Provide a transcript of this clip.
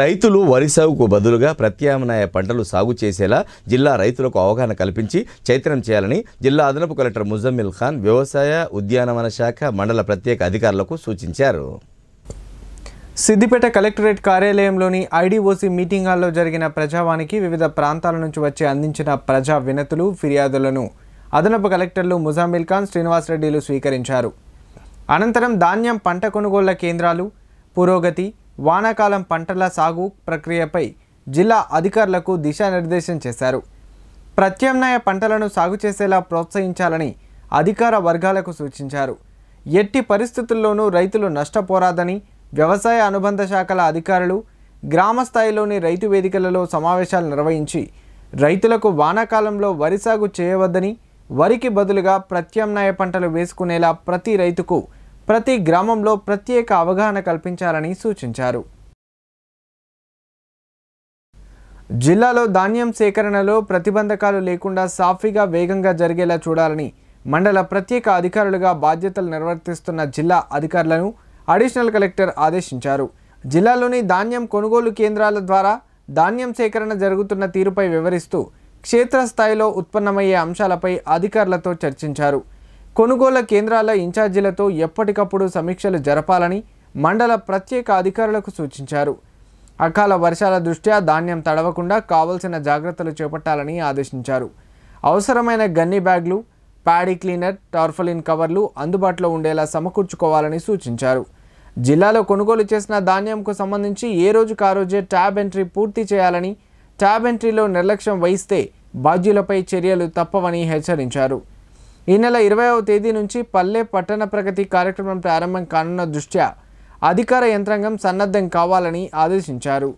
రైతులు వరి సాగుకు బదులుగా ప్రత్యామ్నాయ పంటలు సాగు చేసేలా జిల్లా రైతులకు అవగాహన కల్పించి చైతన్యం చేయాలని జిల్లా అదనపు కలెక్టర్ ముజమ్మిల్ ఖాన్ వ్యవసాయ ఉద్యానవన శాఖ మండల ప్రత్యేక అధికారులకు సూచించారు సిద్దిపేట కలెక్టరేట్ కార్యాలయంలోని ఐడిఓసి మీటింగ్ హాల్లో జరిగిన ప్రజావానికి వివిధ ప్రాంతాల నుంచి వచ్చి అందించిన ప్రజా వినతులు ఫిర్యాదులను అదనపు కలెక్టర్లు ముజామిల్ ఖాన్ శ్రీనివాసరెడ్డిలు స్వీకరించారు అనంతరం ధాన్యం పంట కొనుగోళ్ల కేంద్రాలు పురోగతి వానాకాలం పంటల సాగు ప్రక్రియపై జిల్లా అధికారులకు దిశానిర్దేశం చేశారు ప్రత్యామ్నాయ పంటలను సాగు చేసేలా ప్రోత్సహించాలని అధికార వర్గాలకు సూచించారు ఎట్టి పరిస్థితుల్లోనూ రైతులు నష్టపోరాదని వ్యవసాయ అనుబంధ శాఖల అధికారులు గ్రామ స్థాయిలోని రైతు వేదికలలో సమావేశాలు నిర్వహించి రైతులకు వానాకాలంలో వరి సాగు చేయవద్దని వరికి బదులుగా ప్రత్యామ్నాయ పంటలు వేసుకునేలా ప్రతి రైతుకు ప్రతి గ్రామంలో ప్రత్యేక అవగాహన కల్పించాలని సూచించారు జిల్లాలో ధాన్యం సేకరణలో ప్రతిబంధకాలు లేకుండా సాఫీగా వేగంగా జరిగేలా చూడాలని మండల ప్రత్యేక అధికారులుగా బాధ్యతలు నిర్వర్తిస్తున్న జిల్లా అధికారులను అడిషనల్ కలెక్టర్ ఆదేశించారు జిల్లాలోని ధాన్యం కొనుగోలు కేంద్రాల ద్వారా ధాన్యం సేకరణ జరుగుతున్న తీరుపై వివరిస్తూ క్షేత్రస్థాయిలో ఉత్పన్నమయ్యే అంశాలపై అధికారులతో చర్చించారు కొనుగోళ్ల కేంద్రాల ఇన్ఛార్జీలతో ఎప్పటికప్పుడు సమీక్షలు జరపాలని మండల ప్రత్యేక అధికారులకు సూచించారు అకాల వర్షాల దృష్ట్యా ధాన్యం తడవకుండా కావలసిన జాగ్రత్తలు చేపట్టాలని ఆదేశించారు అవసరమైన గన్ని బ్యాగ్లు ప్యాడీ క్లీనర్ టార్ఫలిన్ కవర్లు అందుబాటులో ఉండేలా సమకూర్చుకోవాలని సూచించారు జిల్లాలో కొనుగోలు చేసిన ధాన్యంకు సంబంధించి ఏ రోజు ఆ రోజే ట్యాబ్ ఎంట్రీ పూర్తి చేయాలని ట్యాబ్ ఎంట్రీలో నిర్లక్ష్యం వహిస్తే బాధ్యులపై చర్యలు తప్పవని హెచ్చరించారు ఈ నెల ఇరవైవ తేదీ నుంచి పల్లె పట్టణ ప్రగతి కార్యక్రమం ప్రారంభం కానున్న దృష్ట్యా అధికార యంత్రాంగం సన్నద్ధం కావాలని ఆదేశించారు